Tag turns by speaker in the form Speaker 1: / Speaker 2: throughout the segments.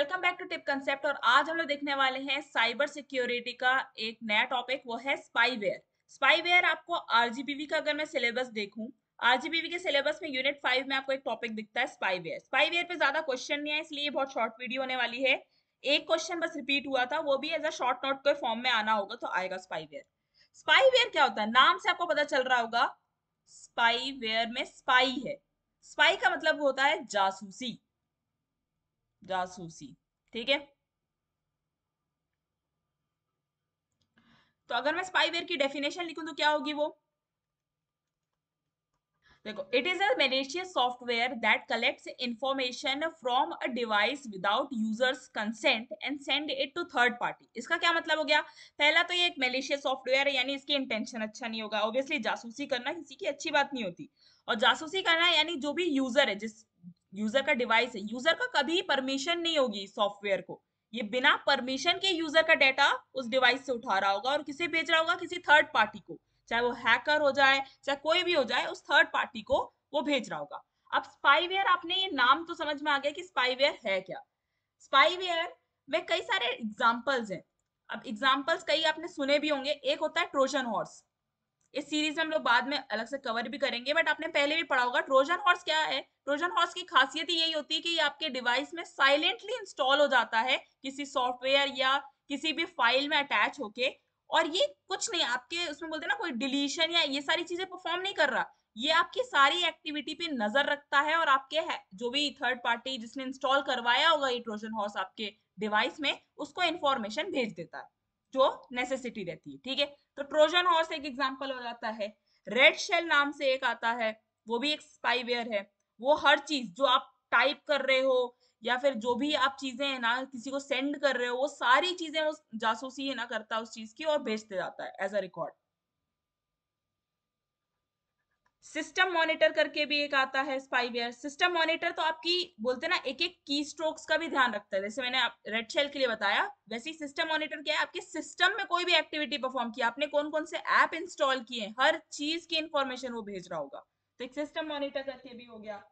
Speaker 1: welcome back to tip concept और आज हम लोग देखने वाले हैं साइबर सिक्योरिटी का एक नया टॉपिक वो है स्पाईवेयर स्पाईवेयर आपको आरजीबीवी का अगर मैं सिलेबस देखूं आरजीबीवी के सिलेबस में यूनिट फाइव में आपको एक टॉपिक दिखता है स्पाईवेयर स्पाईवेयर पे ज्यादा क्वेश्चन नहीं है इसलिए बहुत शॉर्ट वीडियो होने वाली है एक क्वेश्चन बस रिपीट हुआ था वो भी एज अ शॉर्ट नोट के फॉर्म में आना होगा तो आएगा स्पाईवेयर स्पाईवेयर क्या होता है नाम से आपको पता चल रहा होगा स्पाईवेयर में स्पाई है स्पाई का मतलब होता है जासूसी जासूसी ठीक है तो अगर मैं स्पाईवेयर की डेफिनेशन लिखूं तो क्या होगी वो देखो it is a software that collects information from a device without users consent and send it to third party इसका क्या मतलब हो गया पहला तो ये एक मेलेशियस सॉफ्टवेयर है यानी इसकी इंटेंशन अच्छा नहीं होगा ऑब्वियसली जासूसी करना किसी की अच्छी बात नहीं होती और जासूसी करना यानी जो भी यूजर है जिस यूजर का डिवाइस है यूजर का कभी परमिशन नहीं होगी सॉफ्टवेयर को ये बिना परमिशन के यूजर का डाटा उस डिवाइस से उठा रहा होगा और किसे भेज रहा होगा किसी थर्ड पार्टी को चाहे वो हैकर हो जाए चाहे कोई भी हो जाए उस थर्ड पार्टी को वो भेज रहा होगा अब स्पाईवेयर आपने ये नाम तो समझ में आ गया कि स्पाईवेयर है क्या स्पाईवेयर में कई सारे एग्जाम्पल्स हैं अब एग्जाम्पल्स कई आपने सुने भी होंगे एक होता है ट्रोजन हॉर्स इस सीरीज में हम लोग बाद में अलग से कवर भी करेंगे बट आपने पहले भी पढ़ा होगा ट्रोजन हॉर्स क्या है ट्रोजन हॉर्स की खासियत यही होती है कि ये आपके डिवाइस में साइलेंटली इंस्टॉल हो जाता है किसी सॉफ्टवेयर या किसी भी फाइल में अटैच होके और ये कुछ नहीं आपके उसमें बोलते हैं ना कोई डिलीशन या ये सारी चीजें परफॉर्म नहीं कर रहा ये आपकी सारी एक्टिविटी पे नजर रखता है और आपके है, जो भी थर्ड पार्टी जिसने इंस्टॉल करवाया होगा ये ट्रोजन हॉर्स आपके डिवाइस में उसको इन्फॉर्मेशन भेज देता है जो नेसेसिटी रहती है ठीक है तो ट्रोजन हॉर्स एक एग्जाम्पल हो जाता है रेड शेल नाम से एक आता है वो भी एक स्पाईवेयर है वो हर चीज जो आप टाइप कर रहे हो या फिर जो भी आप चीजें है ना किसी को सेंड कर रहे हो वो सारी चीजें वो जासूसी है ना करता है उस चीज की और भेजते जाता है as a record system monitor करके भी एक आता है स्पाइवेयर सिस्टम मॉनिटर तो आपकी बोलते ना एक एक की स्ट्रोक्स का भी ध्यान रखता है जैसे मैंने आप रेड शेल के लिए बताया वैसे सिस्टम मॉनिटर क्या है आपके सिस्टम में कोई भी एक्टिविटी परफॉर्म किया आपने कौन कौन से ऐप इंस्टॉल किए हर चीज की इंफॉर्मेशन वो भेज रहा होगा तो एक सिस्टम मॉनिटर करके भी हो गया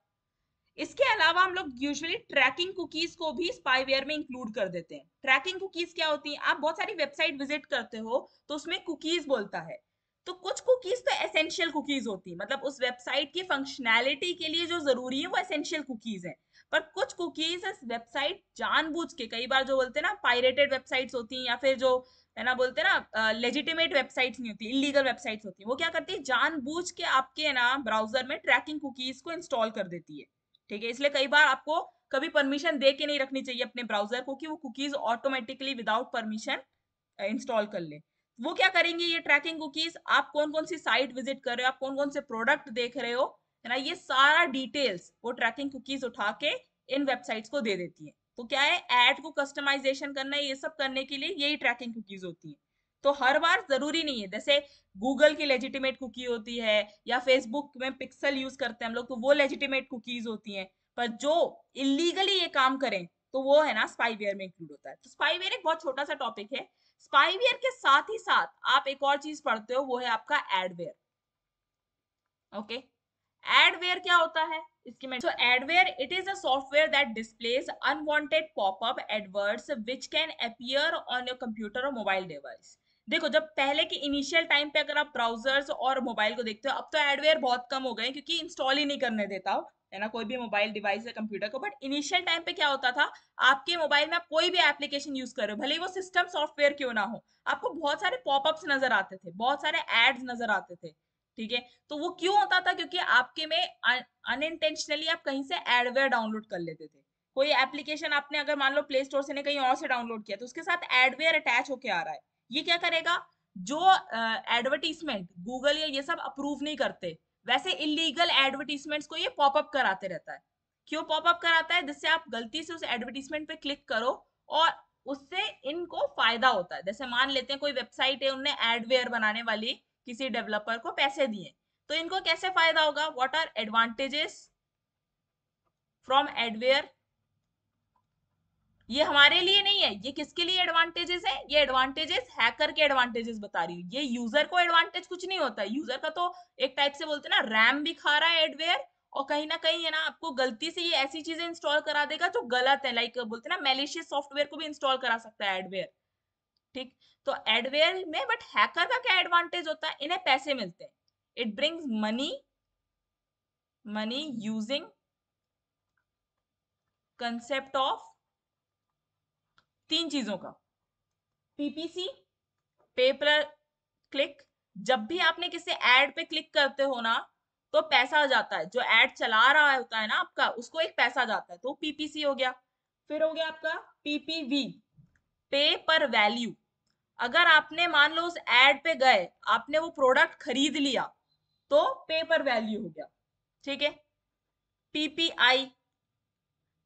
Speaker 1: इसके अलावा हम लोग यूजुअली ट्रैकिंग कुकीज को भी स्पाईवेयर में इंक्लूड कर देते हैं ट्रैकिंग कुकीज क्या होती है आप बहुत सारी वेबसाइट विजिट करते हो तो उसमें कुकीज बोलता है तो कुछ कुकीज तो एसेंशियल कुकीज होती है मतलब उस वेबसाइट की फंक्शनैलिटी के लिए जो जरूरी है वो एसेंशियल कुकीज है पर कुछ कुकीज वेबसाइट जानबूझ के कई बार जो बोलते हैं ना पायरेटेड वेबसाइट्स होती हैं या फिर जो है ना बोलते हैं ना लेजिटिमेट वेबसाइट्स नहीं होती इलीगल वेबसाइट्स होती हैं वो क्या करती है जानबूझ के आपके ना ब्राउजर में ट्रैकिंग कुकीज को इंस्टॉल कर देती है ठीक है इसलिए कई बार आपको कभी परमिशन दे के नहीं रखनी चाहिए अपने ब्राउजर को कि वो cookies automatically without permission install कर ले वो क्या करेंगे ये ट्रैकिंग कुकीज आप कौन कौन सी साइट विजिट कर रहे हो आप कौन कौन से प्रोडक्ट देख रहे हो है ना ये सारा डिटेल्स वो ट्रैकिंग कुकीज उठा के इन वेबसाइट्स को दे देती है तो क्या है एड को कस्टमाइजेशन करना ये सब करने के लिए यही ट्रैकिंग कुकीज होती है तो हर बार जरूरी नहीं है जैसे गूगल की लेजिटिमेट कुकी होती है या फेसबुक में पिक्सल यूज करते हैं हम लोग तो वो लेजिटिमेट कुकीज होती हैं पर जो इलीगली ये काम करें तो वो है ना स्पाईवेयर में इंक्लूड होता है तो स्पाईवेयर एक बहुत छोटा सा टॉपिक है स्पाईवेयर के साथ ही साथ आप एक और चीज पढ़ते हो वो है आपका एडवेयर ओके एडवेयर क्या होता है इसकी मैं adware it is a software that displays unwanted popup adverts which can appear on your computer और मोबाइल डिवाइस देखो जब पहले के इनिशियल टाइम पे अगर आप ब्राउजर्स और मोबाइल को देखते हो अब तो एडवेयर बहुत कम हो गए क्योंकि इंस्टॉल ही नहीं करने देता है ना कोई भी मोबाइल डिवाइस या कंप्यूटर को बट इनिशियल टाइम पे क्या होता था आपके मोबाइल में आप कोई भी एप्लीकेशन यूज कर रहे हो भले ही वो सिस्टम सॉफ्टवेयर क्यों ना हो आपको बहुत सारे पॉपअप्स नजर आते थे बहुत सारे एड्स नजर आते थे ठीक है तो वो क्यों होता था क्योंकि आपके में अनइंटेंशनली आप कहीं से एडवेयर डाउनलोड कर लेते थे कोई एप्लीकेशन आपने अगर मान लो प्ले स्टोर से ने कहीं और से डाउनलोड किया तो उसके साथ एडवेयर अटैच होके आ रहा है ये क्या करेगा जो एडवर्टीजमेंट uh, गूगल या ये सब अप्रूव नहीं करते वैसे इलीगल एडवर्टीजमेंट्स को ये पॉपअप कराते रहता है क्यों पॉपअप कराता है जिससे आप गलती से उस एडवर्टीजमेंट पे क्लिक करो और उससे इनको फायदा होता है जैसे मान लेते हैं कोई वेबसाइट है उनने एडवेयर बनाने वाली किसी डेवलपर को पैसे दिए तो इनको कैसे फायदा होगा what are advantages from adware ये हमारे लिए नहीं है ये किसके लिए एडवांटेजेस है ये एडवांटेजेस हैकर के एडवांटेजेस बता रही हूँ ये यूजर को एडवांटेज कुछ नहीं होता है यूजर का तो एक टाइप से बोलते ना रैम भी खा रहा है एडवेयर और कहीं ना कहीं है ना आपको गलती से ये ऐसी चीजें इंस्टॉल करा देगा जो गलत है लाइक बोलते ना मेलेशियस सॉफ्टवेयर को भी इंस्टॉल करा सकता है एडवेयर ठीक तो एडवेयर में बट हैकर का क्या एडवांटेज होता है इन्हें पैसे मिलते हैं it brings money money using concept of तीन चीजों का पीपीसी पेपर क्लिक जब भी आपने किसी एड पे क्लिक करते हो ना तो पैसा आ जाता है जो एड चला रहा होता है ना आपका उसको एक पैसा जाता है तो पीपीसी हो गया फिर हो गया आपका पीपीवी पे पर वैल्यू अगर आपने मान लो उस एड पे गए आपने वो प्रोडक्ट खरीद लिया तो पे पर वैल्यू हो गया ठीक है पीपीआई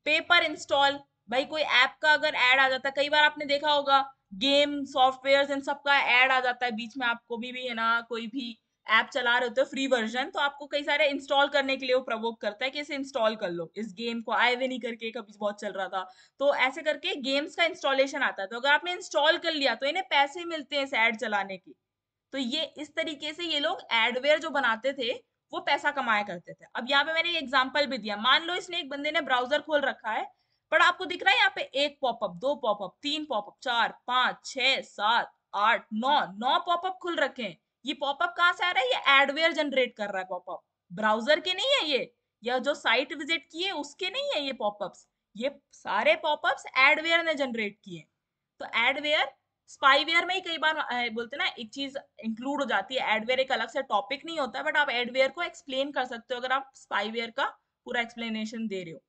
Speaker 1: पे पर इंस्टॉल भाई कोई ऐप का अगर ऐड आ जाता है कई बार आपने देखा होगा गेम सॉफ्टवेयर इन सबका ऐड आ जाता है बीच में आपको भी, भी है ना कोई भी ऐप चला रहे होते हो फ्री वर्जन तो आपको कई सारे इंस्टॉल करने के लिए वो प्रवोक करता है कि इसे इंस्टॉल कर लो इस गेम को आए वे नहीं करके कभी बहुत चल रहा था तो ऐसे करके गेम्स का इंस्टॉलेशन आता है तो अगर आपने इंस्टॉल कर लिया तो इन्हें पैसे मिलते हैं इस ऐड चलाने के तो ये इस तरीके से ये लोग एडवेयर जो बनाते थे वो पैसा कमाया करते थे अब यहाँ पे मैंने एग्जाम्पल भी दिया मान लो इसने एक बंदे ने ब्राउजर खोल रखा है पर आपको दिख रहा है यहाँ पे एक पॉपअप दो पॉपअप तीन पॉपअप चार पांच छह सात आठ नौ नौ पॉपअप खुल रखे हैं ये पॉपअप कहाँ से आ रहा है ये एडवेयर जनरेट कर रहा है पॉपअप ब्राउजर के नहीं है ये या जो साइट विजिट किए उसके नहीं है ये पॉपअप्स ये सारे पॉपअप्स एडवेयर ने जनरेट किए तो एडवेयर स्पाईवेयर में ही कई बार बोलते ना एक चीज इंक्लूड हो जाती है एडवेयर एक अलग से टॉपिक नहीं होता बट आप एडवेयर को एक्सप्लेन कर सकते हो अगर आप स्पाईवेयर का पूरा एक्सप्लेनेशन दे रहे हो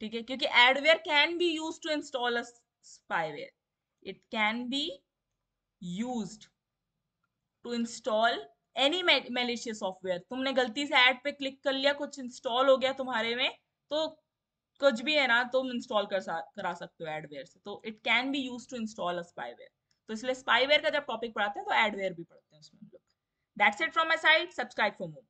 Speaker 1: ठीक है क्योंकि adware can be use to install a spyware it can be use to install any malicious software तुमने गलती से एड पे क्लिक कर लिया कुछ इंस्टॉल हो गया तुम्हारे में तो कुछ भी है ना तुम इंस्टॉल कर करा सकते हो एडवेयर से तो it can be use to install a spyware तो इसलिए स्पाईवेयर का जब टॉपिक पढ़ाते हैं तो एडवेयर भी पढ़ते हैं उसमें हम लोग that's it from my side subscribe for more